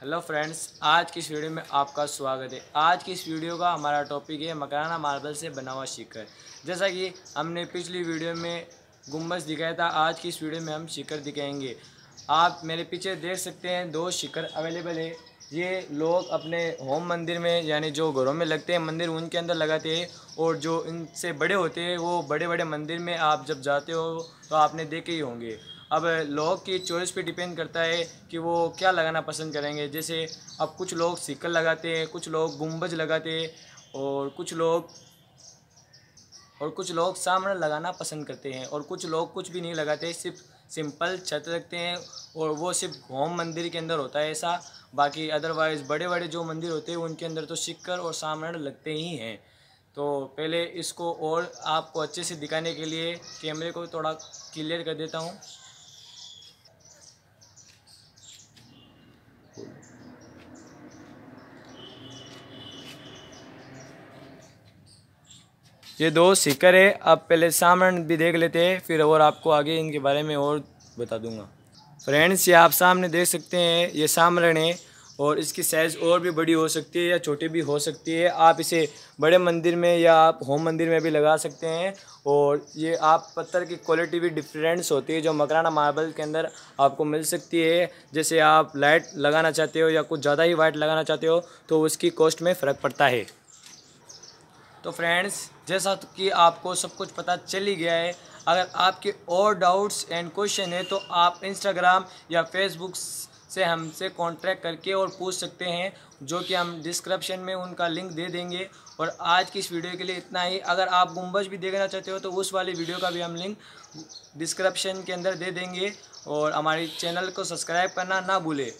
hello friends आज की इस वीडियो में आपका स्वागत है आज की इस वीडियो का हमारा टॉपिक है मकराना मार्बल से बना हुआ शिखर जैसा कि हमने पिछली वीडियो में गुम्बस दिखाया था आज की इस वीडियो में हम शिखर दिखाएंगे आप मेरे पीछे देख सकते हैं दो शिखर अवेलेबल है ये लोग अपने होम मंदिर में यानी जो घरों में लगते हैं मंदिर उनके अंदर लगाते हैं और जो इनसे बड़े होते हैं वो बड़े बड़े मंदिर में आप जब जाते हो तो आपने देखे ही होंगे अब लोग की चॉइस पे डिपेंड करता है कि वो क्या लगाना पसंद करेंगे जैसे अब कुछ लोग सिक्कल लगाते हैं कुछ लोग गुम्बज लगाते हैं और कुछ लोग और कुछ लोग सामने लगाना पसंद करते हैं और कुछ लोग कुछ भी नहीं लगाते सिर्फ सिंपल छत रखते हैं और वो सिर्फ होम मंदिर के अंदर होता है ऐसा बाकी अदरवाइज़ बड़े बड़े जो मंदिर होते हैं उनके अंदर तो सिक्कर और सामरण लगते ही हैं तो पहले इसको और आपको अच्छे से दिखाने के लिए कैमरे को थोड़ा क्लियर कर देता हूँ ये दो सिकर है आप पहले सामने भी देख लेते हैं फिर और आपको आगे इनके बारे में और बता दूंगा फ्रेंड्स ये आप सामने देख सकते हैं ये सामरण है और इसकी साइज़ और भी बड़ी हो सकती है या छोटी भी हो सकती है आप इसे बड़े मंदिर में या आप होम मंदिर में भी लगा सकते हैं और ये आप पत्थर की क्वालिटी भी डिफरेंस होती है जो मकराना मार्बल के अंदर आपको मिल सकती है जैसे आप लाइट लगाना चाहते हो या कुछ ज़्यादा ही वाइट लगाना चाहते हो तो उसकी कॉस्ट में फ़र्क पड़ता है तो फ्रेंड्स जैसा तो कि आपको सब कुछ पता चल ही गया है अगर आपके और डाउट्स एंड क्वेश्चन है तो आप इंस्टाग्राम या फेसबुक से हमसे कॉन्टैक्ट करके और पूछ सकते हैं जो कि हम डिस्क्रिप्शन में उनका लिंक दे देंगे और आज की इस वीडियो के लिए इतना ही अगर आप गुम्बज भी देखना चाहते हो तो उस वाली वीडियो का भी हम लिंक डिस्क्रिप्शन के अंदर दे देंगे और हमारे चैनल को सब्सक्राइब करना ना भूलें